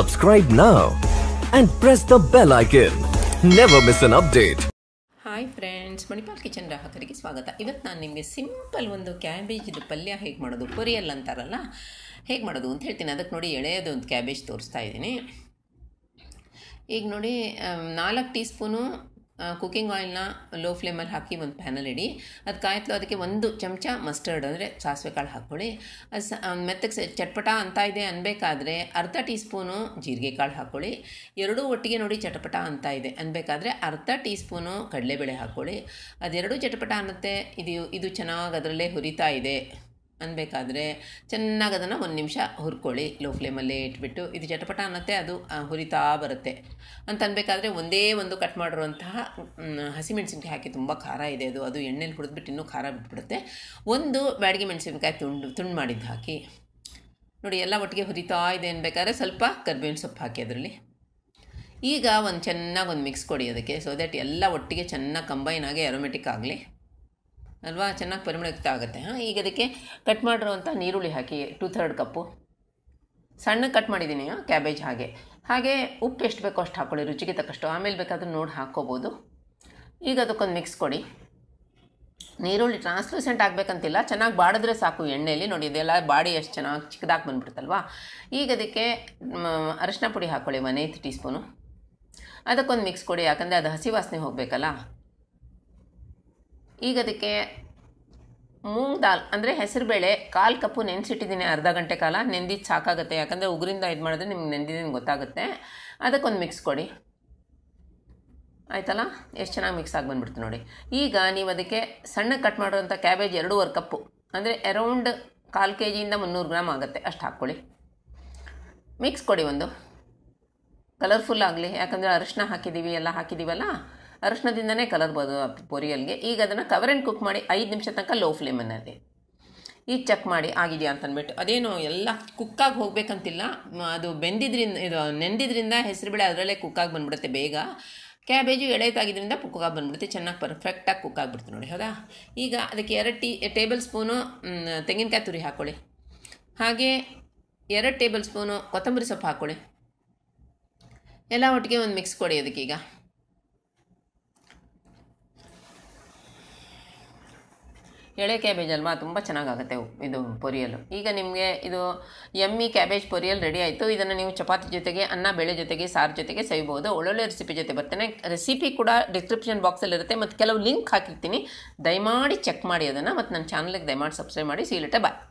Subscribe now and press the bell icon. Never miss an update. Hi friends Manipal Kitchen ಗ್ರಾಹಕರಿಗೆ ಸ್ವಾಗತ ಇವತ್ತು ನಾನು ನಿಮಗೆ ಸಿಂಪಲ್ ಒಂದು ಕ್ಯಾಬೇಜ್ದು ಪಲ್ಯ ಹೇಗೆ ಮಾಡೋದು ಪೊರಿಯಲ್ ಅಂತಾರಲ್ಲ ಹೇಗೆ ಮಾಡೋದು ಅಂತ ಹೇಳ್ತೀನಿ ಅದಕ್ಕೆ ನೋಡಿ ಎಳೆಯೋದು ಒಂದು ಕ್ಯಾಬೇಜ್ ತೋರಿಸ್ತಾ ಇದ್ದೀನಿ ಈಗ ನೋಡಿ ನಾಲ್ಕು ಟೀ ಸ್ಪೂನು ಕುಕ್ಕಿಂಗ್ ಆಯಿಲ್ನ ಲೋ ಫ್ಲೇಮಲ್ಲಿ ಹಾಕಿ ಒಂದು ಪ್ಯಾನಲ್ ಇಡಿ ಅದು ಕಾಯ್ತಲೋ ಅದಕ್ಕೆ ಒಂದು ಚಮಚ ಮಸ್ಟರ್ಡ್ ಅಂದರೆ ಸಾಸಿವೆ ಕಾಳು ಹಾಕ್ಕೊಳ್ಳಿ ಅದು ಸ ಮೆತ್ತಗೆ ಚಟ್ಪಟ ಅಂತ ಇದೆ ಅನ್ಬೇಕಾದ್ರೆ ಅರ್ಧ ಟೀ ಸ್ಪೂನು ಜೀರಿಗೆ ಕಾಳು ಹಾಕ್ಕೊಳ್ಳಿ ಎರಡೂ ಒಟ್ಟಿಗೆ ನೋಡಿ ಚಟಪಟ ಅಂತ ಇದೆ ಅನ್ಬೇಕಾದ್ರೆ ಅರ್ಧ ಟೀ ಸ್ಪೂನು ಕಡಲೆಬೇಳೆ ಹಾಕ್ಕೊಳ್ಳಿ ಅದೆರಡೂ ಚಟಪಟ ಅನ್ನತ್ತೆ ಇದು ಇದು ಚೆನ್ನಾಗಿ ಅದರಲ್ಲೇ ಹುರಿತಾ ಇದೆ ಅನ್ಬೇಕಾದ್ರೆ ಚೆನ್ನಾಗಿ ಅದನ್ನು ಒಂದು ನಿಮಿಷ ಹುರ್ಕೊಳ್ಳಿ ಲೋ ಫ್ಲೇಮಲ್ಲೇ ಇಟ್ಬಿಟ್ಟು ಇದು ಚಟಪಟ ಅನ್ನತ್ತೆ ಅದು ಹುರಿತಾ ಬರುತ್ತೆ ಅಂತ ಅನ್ಬೇಕಾದ್ರೆ ಒಂದೇ ಒಂದು ಕಟ್ ಮಾಡಿರುವಂತಹ ಹಸಿಮೆಣಸಿನ್ಕಾಯಿ ಹಾಕಿ ತುಂಬ ಖಾರ ಇದೆ ಅದು ಅದು ಎಣ್ಣೆಲಿ ಕುಡಿದ್ಬಿಟ್ಟು ಇನ್ನೂ ಖಾರ ಬಿಟ್ಬಿಡುತ್ತೆ ಒಂದು ಬ್ಯಾಡಿಗೆ ಮೆಣಸಿನ್ಕಾಯಿ ತುಂಡು ತುಂಡು ಮಾಡಿದ್ದು ಹಾಕಿ ನೋಡಿ ಎಲ್ಲ ಒಟ್ಟಿಗೆ ಹುರಿತಾ ಇದೆ ಅನ್ಬೇಕಾದ್ರೆ ಸ್ವಲ್ಪ ಕರ್ಬೇವಿನ ಸೊಪ್ಪು ಹಾಕಿ ಅದರಲ್ಲಿ ಈಗ ಒಂದು ಚೆನ್ನಾಗಿ ಒಂದು ಮಿಕ್ಸ್ ಕೊಡಿ ಅದಕ್ಕೆ ಸೊ ದ್ಯಾಟ್ ಎಲ್ಲ ಒಟ್ಟಿಗೆ ಚೆನ್ನಾಗಿ ಕಂಬೈನ್ ಆಗಿ ಅರೋಮೆಟಿಕ್ ಆಗಲಿ ಅಲ್ವಾ ಚೆನ್ನಾಗಿ ಪರಿಮಳಯುಕ್ತ ಆಗುತ್ತೆ ಹಾಂ ಈಗ ಅದಕ್ಕೆ ಕಟ್ ಮಾಡಿರೋವಂಥ ನೀರುಳ್ಳಿ ಹಾಕಿ ಟೂ ಥರ್ಡ್ ಕಪ್ಪು ಸಣ್ಣ ಕಟ್ ಮಾಡಿದ್ದೀನಿ ಕ್ಯಾಬೇಜ್ ಹಾಗೆ ಹಾಗೆ ಉಪ್ಪು ಎಷ್ಟು ಬೇಕೋ ಅಷ್ಟು ಹಾಕ್ಕೊಳ್ಳಿ ರುಚಿಗೆ ತಕ್ಕಷ್ಟು ಆಮೇಲೆ ಬೇಕಾದರೂ ನೋಡಿ ಹಾಕ್ಕೋಬೋದು ಈಗ ಅದಕ್ಕೊಂದು ಮಿಕ್ಸ್ ಕೊಡಿ ನೀರುಳ್ಳಿ ಟ್ರಾನ್ಸ್ಲೂಸೆಂಟ್ ಆಗಬೇಕಂತಿಲ್ಲ ಚೆನ್ನಾಗಿ ಬಾಡಿದ್ರೆ ಸಾಕು ಎಣ್ಣೆಯಲ್ಲಿ ನೋಡಿ ಇದೆಲ್ಲ ಬಾಡಿ ಎಷ್ಟು ಚೆನ್ನಾಗಿ ಚಿಕ್ಕದಾಗಿ ಬಂದುಬಿಡ್ತಲ್ವಾ ಈಗ ಅದಕ್ಕೆ ಅರಶಿನ ಪುಡಿ ಹಾಕ್ಕೊಳ್ಳಿ ಒನ್ ಏತ್ ಟೀ ಸ್ಪೂನು ಅದಕ್ಕೊಂದು ಮಿಕ್ಸ್ ಕೊಡಿ ಯಾಕಂದರೆ ಅದು ಹಸಿ ವಾಸನೆ ಹೋಗಬೇಕಲ್ಲ ಈಗ ಅದಕ್ಕೆ ಮೂಂಗ್ ದಾಲ್ ಅಂದರೆ ಹೆಸರುಬೇಳೆ ಕಾಲು ಕಪ್ಪು ನೆನೆಸಿಟ್ಟಿದ್ದೀನಿ ಅರ್ಧ ಗಂಟೆ ಕಾಲ ನೆಂದಿದ್ದು ಸಾಕಾಗುತ್ತೆ ಯಾಕಂದರೆ ಉಗುರಿಂದ ಇದು ಮಾಡಿದ್ರೆ ನಿಮ್ಗೆ ನೆಂದಿದ್ದೀನಿ ಗೊತ್ತಾಗುತ್ತೆ ಅದಕ್ಕೊಂದು ಮಿಕ್ಸ್ ಕೊಡಿ ಆಯ್ತಲ್ಲ ಎಷ್ಟು ಚೆನ್ನಾಗಿ ಮಿಕ್ಸ್ ಆಗಿ ಬಂದುಬಿಡ್ತು ನೋಡಿ ಈಗ ನೀವು ಅದಕ್ಕೆ ಸಣ್ಣ ಕಟ್ ಮಾಡಿರೋಂಥ ಕ್ಯಾಬೇಜ್ ಎರಡೂವರೆ ಕಪ್ಪು ಅಂದರೆ ಅರೌಂಡ್ ಕಾಲು ಕೆ ಜಿಯಿಂದ ಮುನ್ನೂರು ಗ್ರಾಮ್ ಆಗುತ್ತೆ ಅಷ್ಟು ಹಾಕ್ಕೊಳ್ಳಿ ಮಿಕ್ಸ್ ಕೊಡಿ ಒಂದು ಕಲರ್ಫುಲ್ ಆಗಲಿ ಯಾಕಂದರೆ ಅರಿಶಿನ ಹಾಕಿದ್ದೀವಿ ಎಲ್ಲ ಹಾಕಿದ್ದೀವಲ್ಲ ಅರಶಿನದಿಂದನೇ ಕಲರ್ ಪೊರಿಯಲ್ಗೆ ಈಗ ಅದನ್ನು ಕವರ್ ಆ್ಯಂಡ್ ಕುಕ್ ಮಾಡಿ ಐದು ನಿಮಿಷ ತನಕ ಲೋ ಫ್ಲೇಮನ್ನಲ್ಲಿ ಈಗ ಚೆಕ್ ಮಾಡಿ ಆಗಿದೆಯಾ ಅಂತಂದ್ಬಿಟ್ಟು ಅದೇನು ಎಲ್ಲ ಕುಕ್ಕಾಗಿ ಹೋಗಬೇಕಂತಿಲ್ಲ ಅದು ಬೆಂದಿದ್ರಿಂದ ಇದು ನೆಂದಿದ್ರಿಂದ ಬೇಳೆ ಅದರಲ್ಲೇ ಕುಕ್ಕಾಗಿ ಬಂದ್ಬಿಡುತ್ತೆ ಬೇಗ ಕ್ಯಾಬೇಜು ಎಳೆತಾಗಿದ್ದರಿಂದ ಕುಕ್ಕಾಗಿ ಬಂದ್ಬಿಡುತ್ತೆ ಚೆನ್ನಾಗಿ ಪರ್ಫೆಕ್ಟಾಗಿ ಕುಕ್ ನೋಡಿ ಹೌದಾ ಈಗ ಅದಕ್ಕೆ ಎರಡು ಟೀ ಟೇಬಲ್ ಸ್ಪೂನು ತೆಂಗಿನಕಾಯಿ ತುರಿ ಹಾಕ್ಕೊಳ್ಳಿ ಹಾಗೆ ಎರಡು ಟೇಬಲ್ ಸ್ಪೂನು ಕೊತ್ತಂಬರಿ ಸೊಪ್ಪು ಹಾಕ್ಕೊಳ್ಳಿ ಎಲ್ಲ ಒಟ್ಟಿಗೆ ಒಂದು ಮಿಕ್ಸ್ ಕೊಡಿ ಅದಕ್ಕೀಗ ಎಳೆ ಕ್ಯಾಬೇಜ್ ಅಲ್ವಾ ತುಂಬ ಚೆನ್ನಾಗಾಗುತ್ತೆ ಇದು ಪೊರಿಯಲು ಈಗ ನಿಮಗೆ ಇದು ಎಮ್ಮಿ ಕ್ಯಾಬೇಜ್ ಪೊರಿಯಲ್ ರೆಡಿ ಆಯಿತು ಇದನ್ನು ನೀವು ಚಪಾತಿ ಜೊತೆಗೆ ಅನ್ನ ಬೆಳೆ ಜೊತೆಗೆ ಸಾರು ಜೊತೆಗೆ ಸವಿಬಹುದು ಒಳ್ಳೊಳ್ಳೆ ರೆಸಿಪಿ ಜೊತೆ ಬರ್ತೇನೆ ರೆಸಿಪಿ ಕೂಡ ಡಿಸ್ಕ್ರಿಪ್ಷನ್ ಬಾಕ್ಸಲ್ಲಿರುತ್ತೆ ಮತ್ತು ಕೆಲವು ಲಿಂಕ್ ಹಾಕಿರ್ತೀನಿ ದಯಮಾಡಿ ಚೆಕ್ ಮಾಡಿ ಅದನ್ನು ಮತ್ತು ನನ್ನ ಚಾನಲ್ಗೆ ದಯಮಾಡಿ ಸಬ್ಸ್ಕ್ರೈಬ್ ಮಾಡಿ ಸೀಲಿಟ್ಟೆ ಬಾಯ್